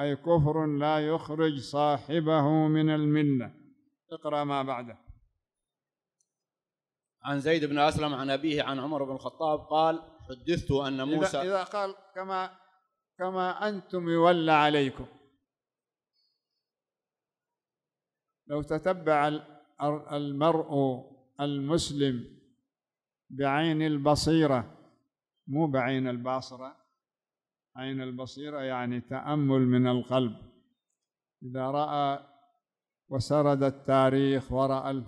أي كفر لا يخرج صاحبه من الملة اقرأ ما بعده عن زيد بن أسلم عن أبيه عن عمر بن الخطاب قال حدثت أن موسى إذا, قال كما كما أنتم يولى عليكم لو تتبع المرء المسلم بعين البصيرة مو بعين الباصرة عين البصيرة يعني تأمل من القلب إذا رأى وسرد التاريخ ورأى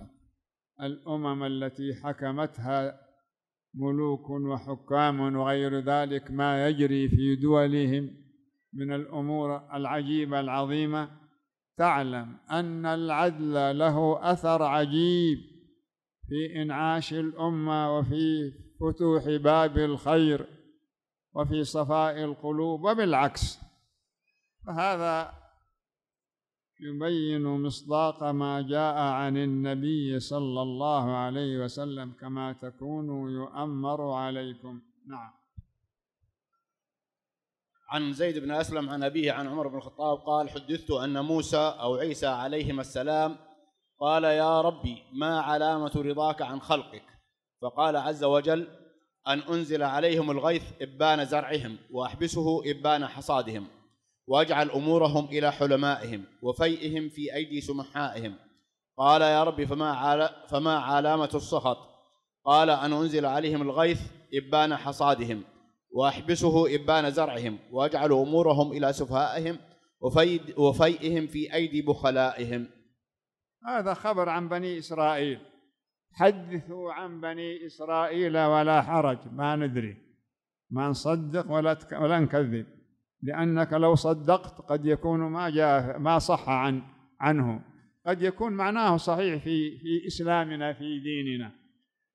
الأمم التي حكمتها ملوك وحكام وغير ذلك ما يجري في دولهم من الأمور العجيبة العظيمة تعلم أن العدل له أثر عجيب في إنعاش الأمة وفي فتوح باب الخير وفي صفاء القلوب وبالعكس فهذا يبين مصداق ما جاء عن النبي صلى الله عليه وسلم كما تكون يؤمر عليكم نعم عن زيد بن أسلم عن أبيه عن عمر بن الخطاب قال حدثت أن موسى أو عيسى عليهما السلام قال يا ربي ما علامة رضاك عن خلقك فقال عز وجل أن أنزل عليهم الغيث إبان زرعهم وأحبسه إبان حصادهم واجعل أمورهم إلى حلمائهم وفيئهم في أيدي سمحائهم قال يا رب فما, عال فما علامة السخط قال أن أنزل عليهم الغيث إبان حصادهم وأحبسه إبان زرعهم وأجعل أمورهم إلى سفهائهم وفيئهم في أيدي بخلائهم هذا خبر عن بني إسرائيل حدثوا عن بني إسرائيل ولا حرج ما ندري ما نصدق ولا ولا نكذب لأنك لو صدقت قد يكون ما جاء ما صح عن عنه قد يكون معناه صحيح في في إسلامنا في ديننا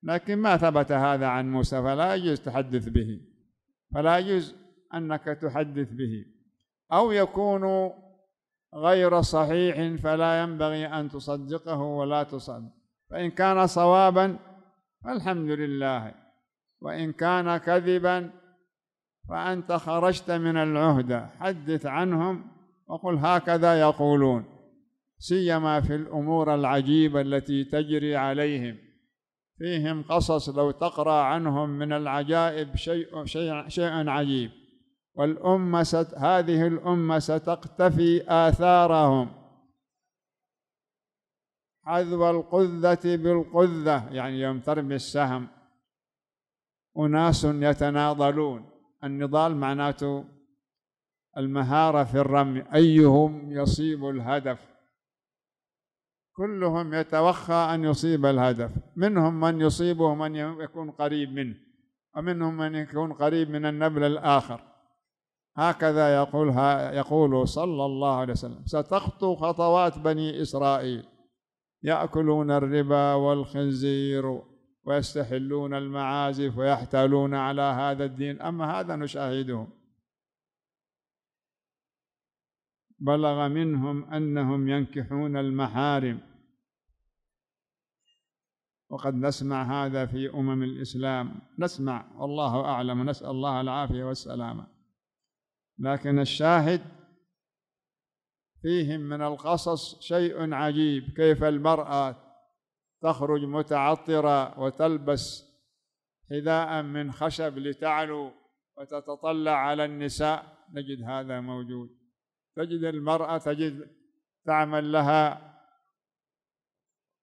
لكن ما ثبت هذا عن موسى فلا يجوز تحدث به فلا يجوز أنك تحدث به أو يكون غير صحيح فلا ينبغي أن تصدقه ولا تصدق فإن كان صوابا فالحمد لله وإن كان كذبا فأنت خرجت من العهدة حدث عنهم وقل هكذا يقولون سيما في الأمور العجيبة التي تجري عليهم فيهم قصص لو تقرأ عنهم من العجائب شيء, شيء, شيء عجيب والأمة ست هذه الأمة ستقتفي آثارهم حذو القذة بالقذة يعني يوم ترمي السهم أناس يتناضلون النضال معناته المهارة في الرمي أيهم يصيب الهدف كلهم يتوخى أن يصيب الهدف منهم من يصيبه من يكون قريب منه ومنهم من يكون قريب من النبل الآخر هكذا يقولها يقول صلى الله عليه وسلم ستخطو خطوات بني إسرائيل يأكلون الربا والخنزير ويستحلون المعازف ويحتالون على هذا الدين أما هذا نشاهده بلغ منهم أنهم ينكحون المحارم وقد نسمع هذا في أمم الإسلام نسمع والله أعلم نسأل الله العافية والسلامة لكن الشاهد فيهم من القصص شيء عجيب كيف المرأة تخرج متعطرة وتلبس حذاء من خشب لتعلو وتتطلع على النساء نجد هذا موجود تجد المرأة تجد تعمل لها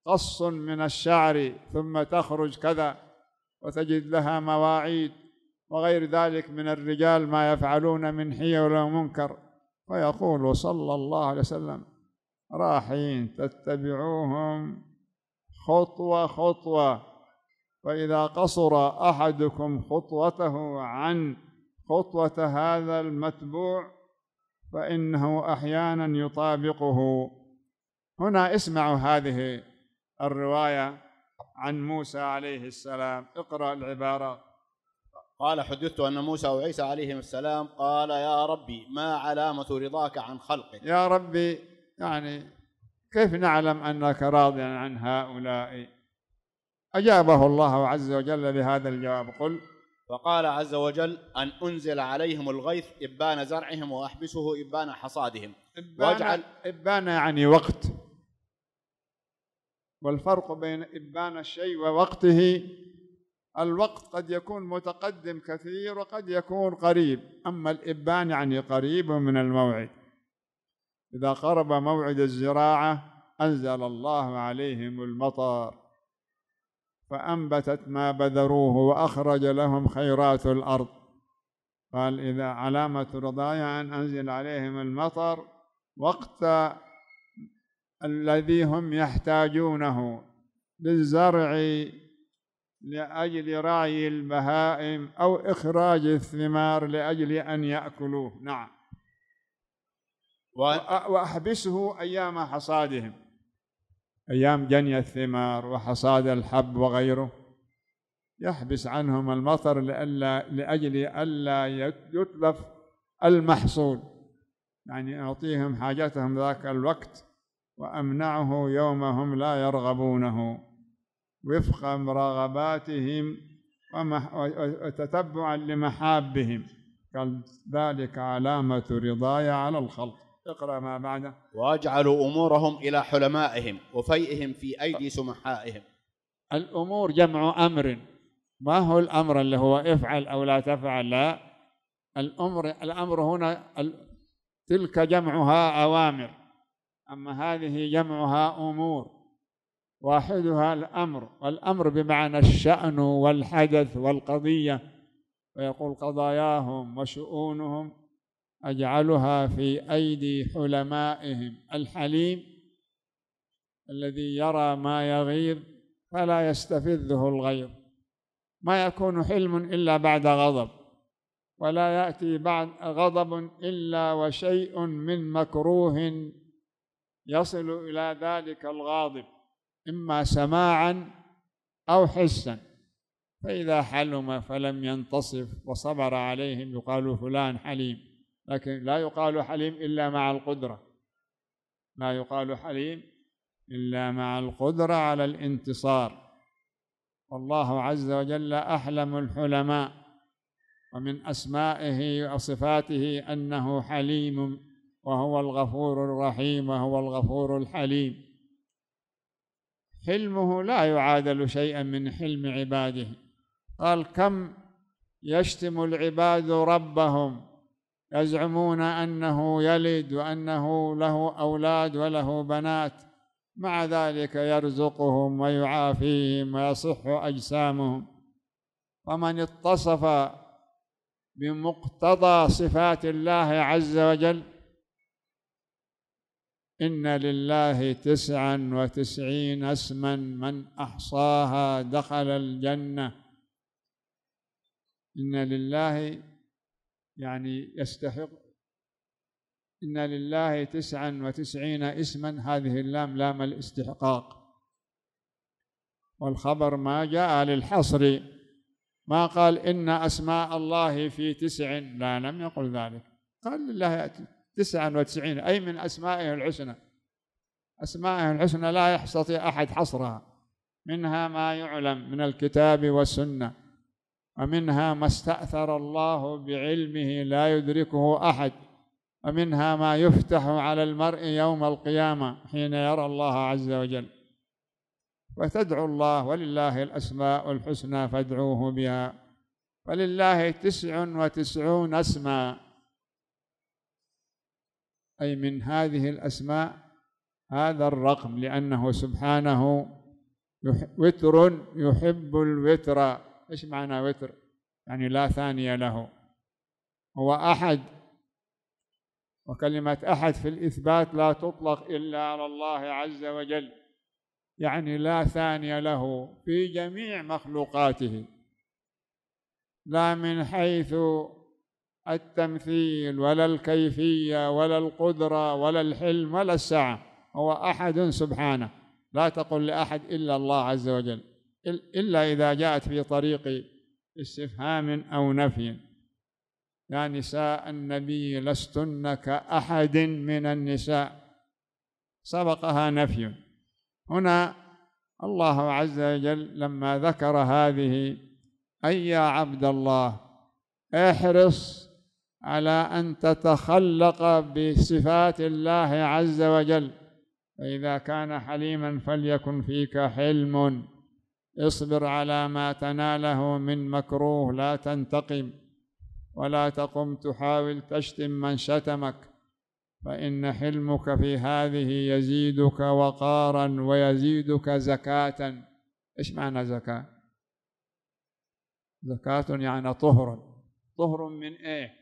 قص من الشعر ثم تخرج كذا وتجد لها مواعيد وغير ذلك من الرجال ما يفعلون من حيل ومنكر ويقول صلى الله عليه وسلم راحين تتبعوهم خطوة خطوة فإذا قصر أحدكم خطوته عن خطوة هذا المتبوع فإنه أحيانا يطابقه هنا اسمعوا هذه الرواية عن موسى عليه السلام اقرأ العبارة قال حدثت أن موسى وعيسى عليهم السلام قال يا ربي ما علامة رضاك عن خلقك يا ربي يعني كيف نعلم أنك راض عن هؤلاء أجابه الله عز وجل بهذا الجواب قل فقال عز وجل أن أنزل عليهم الغيث إبان زرعهم وأحبسه إبان حصادهم إبان, واجعل إبان يعني وقت والفرق بين إبان الشيء ووقته الوقت قد يكون متقدم كثير وقد يكون قريب أما الإبان يعني قريب من الموعد إذا قرب موعد الزراعة أنزل الله عليهم المطر فأنبتت ما بذروه وأخرج لهم خيرات الأرض قال إذا علامة رضايا أن أنزل عليهم المطر وقت الذي هم يحتاجونه للزرع لأجل رعي البهائم أو إخراج الثمار لأجل أن يأكلوه نعم وأحبسه أيام حصادهم أيام جني الثمار وحصاد الحب وغيره يحبس عنهم المطر لألا لأجل ألا يتلف المحصول يعني أعطيهم حاجتهم ذاك الوقت وأمنعه يوم هم لا يرغبونه وفق رغباتهم وتتبعا لمحابهم قال ذلك علامة رضاي على الخلق اقرأ ما بعده وأجعلوا أمورهم إلى حلمائهم وفيئهم في أيدي سمحائهم الأمور جمع أمر ما هو الأمر اللي هو افعل أو لا تفعل لا الأمر الأمر هنا تلك جمعها أوامر أما هذه جمعها أمور واحدها الأمر والأمر بمعنى الشأن والحدث والقضية ويقول قضاياهم وشؤونهم أجعلها في أيدي حلمائهم الحليم الذي يرى ما يغيظ فلا يستفذه الغيظ ما يكون حلم إلا بعد غضب ولا يأتي بعد غضب إلا وشيء من مكروه يصل إلى ذلك الغاضب إما سماعا أو حسا فإذا حلم فلم ينتصف وصبر عليهم يقال فلان حليم لكن لا يقال حليم إلا مع القدرة لا يقال حليم إلا مع القدرة على الانتصار والله عز وجل أحلم الحلماء ومن أسمائه وصفاته أنه حليم وهو الغفور الرحيم وهو الغفور الحليم حلمه لا يعادل شيئا من حلم عباده قال كم يشتم العباد ربهم يزعمون انه يلد وانه له اولاد وله بنات مع ذلك يرزقهم ويعافيهم ويصح اجسامهم ومن اتصف بمقتضى صفات الله عز وجل إن لله تسعا وتسعين اسما من أحصاها دخل الجنة إن لله يعني يستحق إن لله تسعا وتسعين اسما هذه اللام لام الاستحقاق والخبر ما جاء للحصر ما قال إن أسماء الله في تسع لا لم يقل ذلك قال لله تسعا وتسعين أي من أسمائه الحسنى أسمائه الحسنى لا يستطيع أحد حصرها منها ما يعلم من الكتاب والسنة ومنها ما استأثر الله بعلمه لا يدركه أحد ومنها ما يفتح على المرء يوم القيامة حين يرى الله عز وجل وتدعو الله ولله الأسماء الحسنى فادعوه بها ولله تسع وتسعون اسما أي من هذه الأسماء هذا الرقم لأنه سبحانه وتر يحب الوتر ايش معنى وتر يعني لا ثاني له هو احد وكلمه احد في الاثبات لا تطلق الا على الله عز وجل يعني لا ثاني له في جميع مخلوقاته لا من حيث التمثيل ولا الكيفيه ولا القدره ولا الحلم ولا السعه هو احد سبحانه لا تقل لاحد الا الله عز وجل إلا إذا جاءت في طريق استفهام أو نفي يا نساء النبي لستن كأحد من النساء سبقها نفي هنا الله عز وجل لما ذكر هذه أي يا عبد الله احرص على أن تتخلق بصفات الله عز وجل فإذا كان حليما فليكن فيك حلم اصبر على ما تناله من مكروه لا تنتقم ولا تقم تحاول تشتم من شتمك فإن حلمك في هذه يزيدك وقارا ويزيدك زكاة إيش معنى زكاة؟ زكاة يعني طهر طهر من إيه؟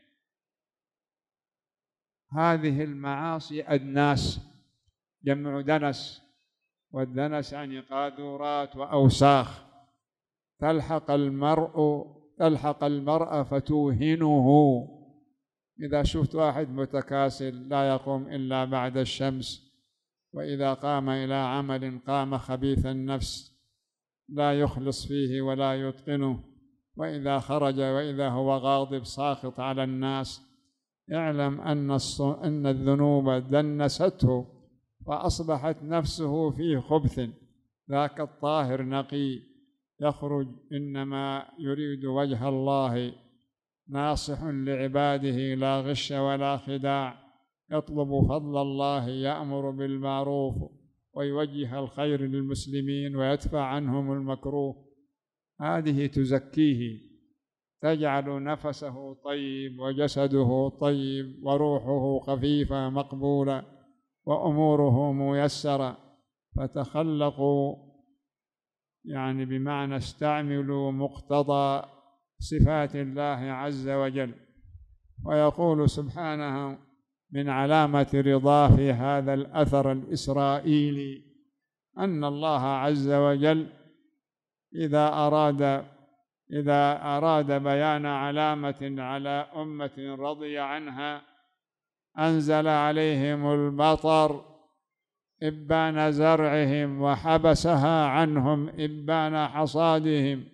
هذه المعاصي أدناس جمع دنس والدنس يعني قاذورات وأوساخ تلحق المرء تلحق المرأة فتوهنه إذا شفت واحد متكاسل لا يقوم إلا بعد الشمس وإذا قام إلى عمل قام خبيث النفس لا يخلص فيه ولا يتقنه وإذا خرج وإذا هو غاضب ساخط على الناس اعلم أن أن الذنوب دنسته فأصبحت نفسه في خبث ذاك الطاهر نقي يخرج إنما يريد وجه الله ناصح لعباده لا غش ولا خداع يطلب فضل الله يأمر بالمعروف ويوجه الخير للمسلمين ويدفع عنهم المكروه هذه تزكيه تجعل نفسه طيب وجسده طيب وروحه خفيفة مقبولة وأموره ميسرة فتخلقوا يعني بمعنى استعملوا مقتضى صفات الله عز وجل ويقول سبحانه من علامة رضاه في هذا الأثر الإسرائيلي أن الله عز وجل إذا أراد إذا أراد بيان علامة على أمة رضي عنها أنزل عليهم المطر إبان زرعهم وحبسها عنهم إبان حصادهم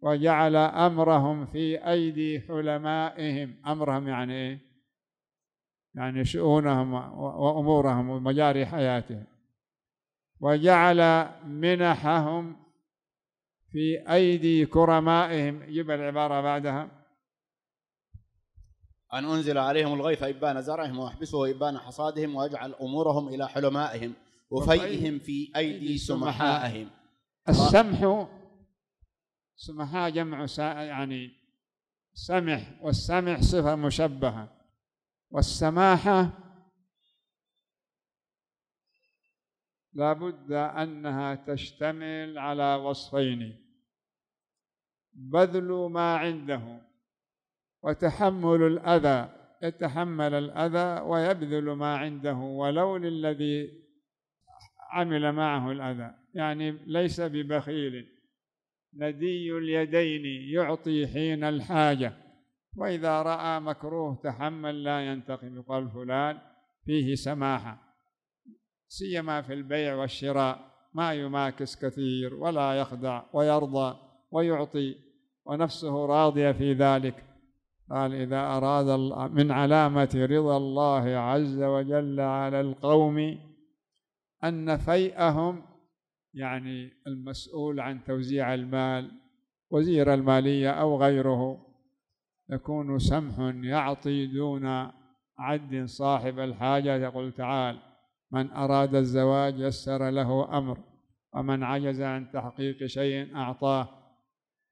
وجعل أمرهم في أيدي حلمائهم أمرهم يعني إيه؟ يعني شؤونهم وأمورهم ومجاري حياتهم وجعل منحهم في أيدي كرمائهم جبل العبارة بعدها أن أنزل عليهم الغيث إبان زرعهم وأحبسه إبان حصادهم وأجعل أمورهم إلى حلمائهم وفيئهم في أيدي سمحائهم السمح سمحاء جمع يعني سمح والسمح صفة مشبهة والسماحة لابد أنها تشتمل على وصفين بذل ما عندهم وتحمل الأذى يتحمل الأذى ويبذل ما عنده ولو للذي عمل معه الأذى يعني ليس ببخيل ندي اليدين يعطي حين الحاجة وإذا رأى مكروه تحمل لا ينتقم يقال فلان فيه سماحة سيما في البيع والشراء ما يماكس كثير ولا يخدع ويرضى ويعطي ونفسه راضية في ذلك قال إذا أراد من علامة رضا الله عز وجل على القوم أن فيئهم يعني المسؤول عن توزيع المال وزير المالية أو غيره يكون سمح يعطي دون عد صاحب الحاجة يقول تعال من أراد الزواج يسر له أمر ومن عجز عن تحقيق شيء أعطاه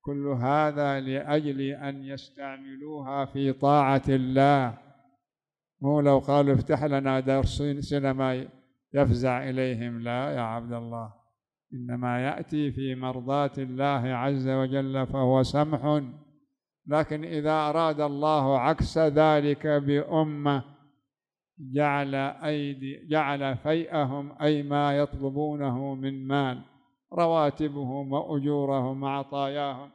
كل هذا لأجل أن يستعملوها في طاعة الله مو لو قالوا افتح لنا دار سينما يفزع إليهم لا يا عبد الله إنما يأتي في مرضاة الله عز وجل فهو سمح لكن إذا أراد الله عكس ذلك بأمة جعل أيدي جعل فيئهم أي ما يطلبونه من مال رواتبهم وأجورهم وعطاياهم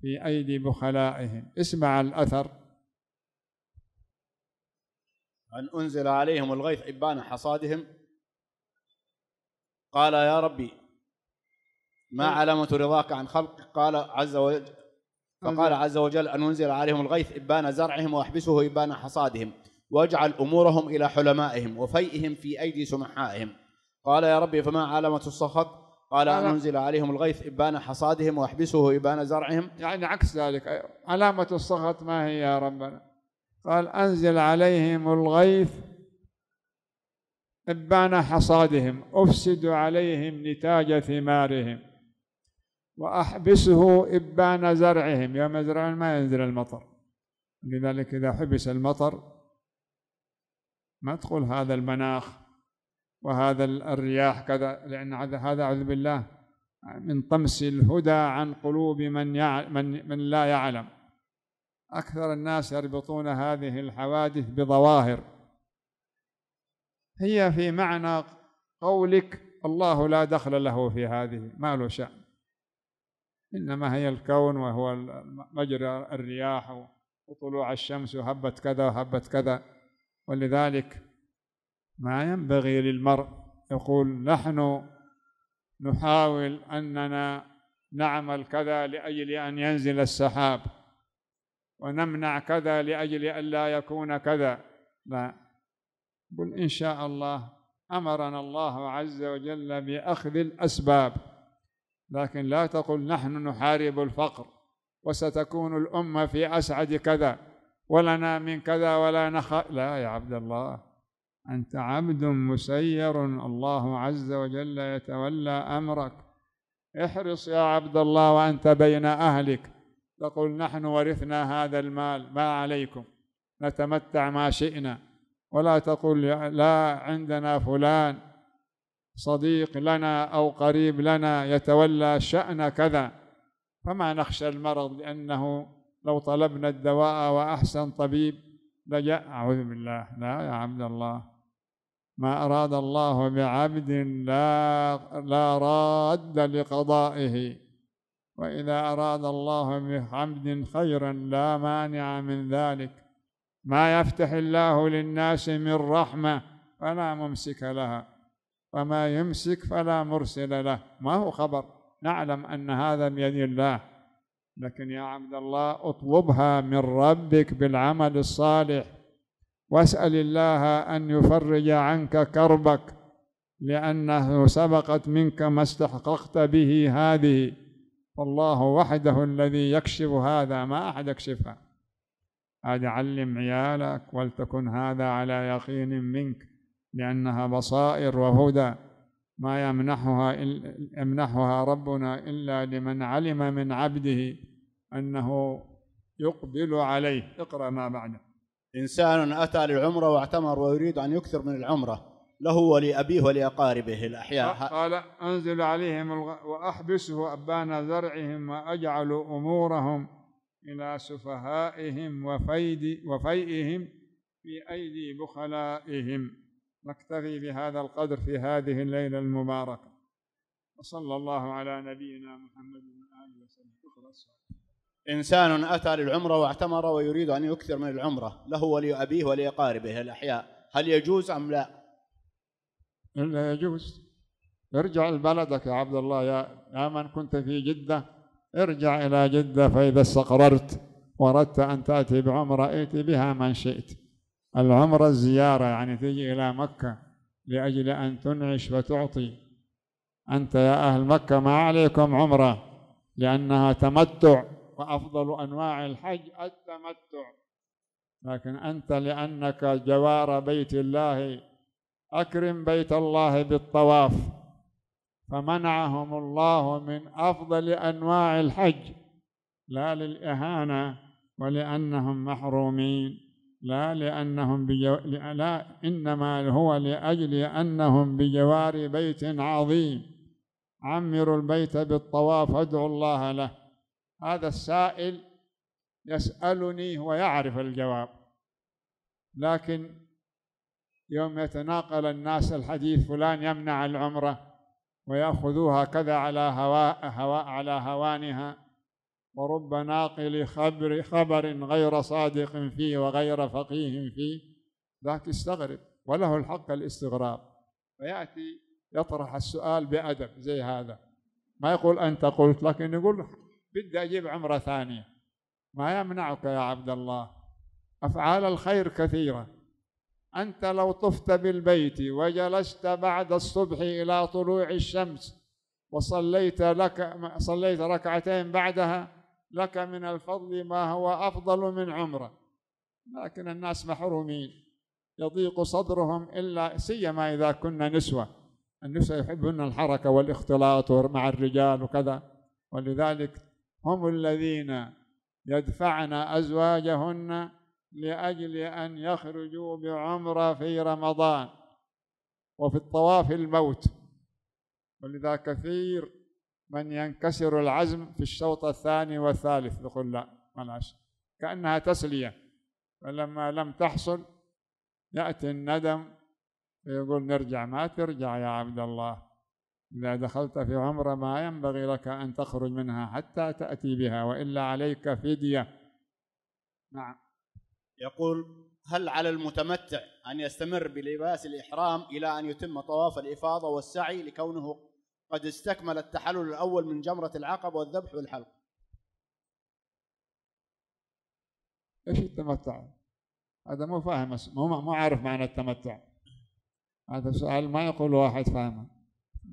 في أيدي بخلائهم اسمع الأثر أن أنزل عليهم الغيث إبان حصادهم قال يا ربي ما علامة رضاك عن خلق قال عز وجل فقال عز وجل أن أنزل عليهم الغيث إبان زرعهم وأحبسه إبان حصادهم واجعل أمورهم إلى حلمائهم وفيئهم في أيدي سمحائهم قال يا ربي فما علامة السخط قال أن أنزل عليهم الغيث إبان حصادهم وأحبسه إبان زرعهم يعني عكس ذلك علامة السخط ما هي يا ربنا قال أنزل عليهم الغيث إبان حصادهم أفسد عليهم نتاج ثمارهم وأحبسه إبان زرعهم يوم يزرعون ما ينزل المطر لذلك إذا حبس المطر ما تقول هذا المناخ وهذا الرياح كذا لأن هذا أعوذ بالله من طمس الهدى عن قلوب من من من لا يعلم أكثر الناس يربطون هذه الحوادث بظواهر هي في معنى قولك الله لا دخل له في هذه ما له شأن إنما هي الكون وهو مجرى الرياح وطلوع الشمس وهبت كذا وهبت كذا ولذلك ما ينبغي للمرء يقول نحن نحاول أننا نعمل كذا لأجل أن ينزل السحاب ونمنع كذا لأجل أن لا يكون كذا لا قل إن شاء الله أمرنا الله عز وجل بأخذ الأسباب لكن لا تقل نحن نحارب الفقر وستكون الأمة في أسعد كذا ولنا من كذا ولا نخ لا يا عبد الله أنت عبد مسير الله عز وجل يتولى أمرك احرص يا عبد الله وأنت بين أهلك تقول نحن ورثنا هذا المال ما عليكم نتمتع ما شئنا ولا تقول لا عندنا فلان صديق لنا أو قريب لنا يتولى شأن كذا فما نخشى المرض لأنه لو طلبنا الدواء وأحسن طبيب لجأ أعوذ بالله لا يا عبد الله ما أراد الله بعبد لا, لا راد لقضائه وإذا أراد الله بعبد خيرا لا مانع من ذلك ما يفتح الله للناس من رحمة فلا ممسك لها وما يمسك فلا مرسل له ما هو خبر نعلم أن هذا بيد الله لكن يا عبد الله اطلبها من ربك بالعمل الصالح واسأل الله أن يفرج عنك كربك لأنه سبقت منك ما استحققت به هذه فالله وحده الذي يكشف هذا ما أحد يكشفها هذا علم عيالك ولتكن هذا على يقين منك لأنها بصائر وهدى ما يمنحها يمنحها ربنا إلا لمن علم من عبده أنه يقبل عليه اقرأ ما بعده إنسان أتى للعمرة واعتمر ويريد أن يكثر من العمرة له ولأبيه ولأقاربه الأحياء قال أنزل عليهم وأحبسه أبان زرعهم وأجعل أمورهم إلى سفهائهم وفيد وفيئهم في أيدي بخلائهم نكتفي بهذا القدر في هذه الليلة المباركة وصلى الله على نبينا محمد وآله وسلم إنسان أتى للعمرة واعتمر ويريد أن يكثر من العمرة له ولي أبيه ولي أقاربه الأحياء هل يجوز أم لا؟ لا يجوز ارجع لبلدك يا عبد الله يا من كنت في جدة ارجع إلى جدة فإذا استقررت وردت أن تأتي بعمرة ائت بها من شئت العمرة الزيارة يعني تجي إلى مكة لأجل أن تنعش وتعطي أنت يا أهل مكة ما عليكم عمرة لأنها تمتع وأفضل أنواع الحج التمتع لكن أنت لأنك جوار بيت الله أكرم بيت الله بالطواف فمنعهم الله من أفضل أنواع الحج لا للإهانة ولأنهم محرومين لا لأنهم بجو... لا إنما هو لأجل أنهم بجوار بيت عظيم عمروا البيت بالطواف ادعوا الله له هذا السائل يسألني ويعرف الجواب لكن يوم يتناقل الناس الحديث فلان يمنع العمرة ويأخذوها كذا على هواء هواء على هوانها ورب ناقل خبر خبر غير صادق فيه وغير فقيه فيه ذاك يستغرب وله الحق الاستغراب فيأتي يطرح السؤال بأدب زي هذا ما يقول أنت قلت لكن يقول بدي أجيب عمرة ثانية ما يمنعك يا عبد الله أفعال الخير كثيرة أنت لو طفت بالبيت وجلست بعد الصبح إلى طلوع الشمس وصليت لك صليت ركعتين بعدها لك من الفضل ما هو أفضل من عمرة لكن الناس محرومين يضيق صدرهم إلا سيما إذا كنا نسوة النساء يحبون الحركة والاختلاط مع الرجال وكذا ولذلك هم الذين يدفعن أزواجهن لأجل أن يخرجوا بعمرة في رمضان وفي الطواف الموت ولذا كثير من ينكسر العزم في الشوط الثاني والثالث يقول لا ملاش كأنها تسلية فلما لم تحصل يأتي الندم فيقول نرجع ما ترجع يا عبد الله إذا دخلت في عمرة ما ينبغي لك أن تخرج منها حتى تأتي بها وإلا عليك فدية نعم يقول هل على المتمتع أن يستمر بلباس الإحرام إلى أن يتم طواف الإفاضة والسعي لكونه قد استكمل التحلل الأول من جمرة العقب والذبح والحلق إيش التمتع هذا مو فاهم مو مو عارف معنى التمتع هذا سؤال ما يقول واحد فاهمه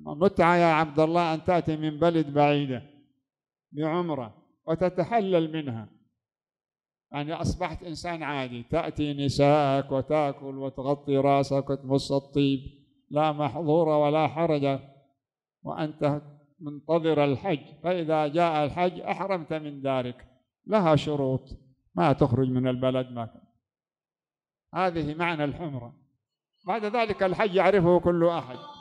متعة يا عبد الله أن تأتي من بلد بعيدة بعمرة وتتحلل منها يعني أصبحت إنسان عادي تأتي نساءك وتأكل وتغطي رأسك وتمص الطيب لا محظور ولا حرج وأنت منتظر الحج فإذا جاء الحج أحرمت من دارك لها شروط ما تخرج من البلد ما هذه معنى الحمرة بعد ذلك الحج يعرفه كل أحد